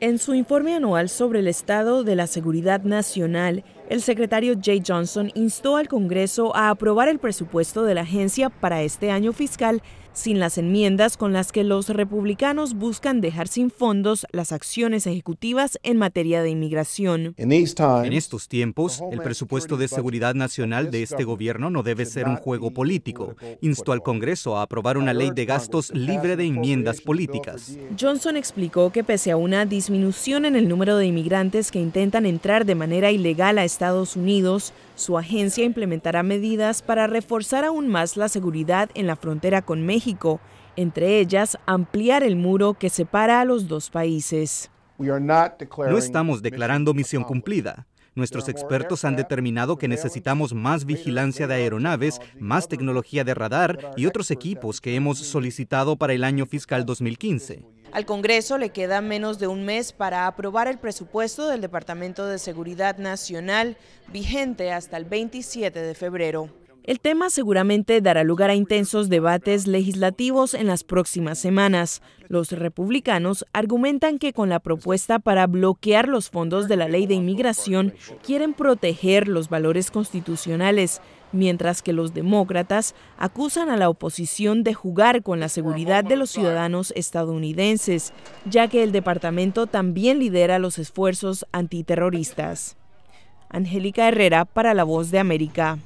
En su informe anual sobre el estado de la seguridad nacional, el secretario Jay Johnson instó al Congreso a aprobar el presupuesto de la agencia para este año fiscal sin las enmiendas con las que los republicanos buscan dejar sin fondos las acciones ejecutivas en materia de inmigración. En estos tiempos, el presupuesto de seguridad nacional de este gobierno no debe ser un juego político. Instó al Congreso a aprobar una ley de gastos libre de enmiendas políticas. Johnson explicó que pese a una disminución en el número de inmigrantes que intentan entrar de manera ilegal a Estados Unidos, su agencia implementará medidas para reforzar aún más la seguridad en la frontera con México, entre ellas ampliar el muro que separa a los dos países. No estamos declarando misión cumplida. Nuestros expertos han determinado que necesitamos más vigilancia de aeronaves, más tecnología de radar y otros equipos que hemos solicitado para el año fiscal 2015. Al Congreso le queda menos de un mes para aprobar el presupuesto del Departamento de Seguridad Nacional, vigente hasta el 27 de febrero. El tema seguramente dará lugar a intensos debates legislativos en las próximas semanas. Los republicanos argumentan que con la propuesta para bloquear los fondos de la ley de inmigración quieren proteger los valores constitucionales mientras que los demócratas acusan a la oposición de jugar con la seguridad de los ciudadanos estadounidenses, ya que el departamento también lidera los esfuerzos antiterroristas. Angélica Herrera para La Voz de América.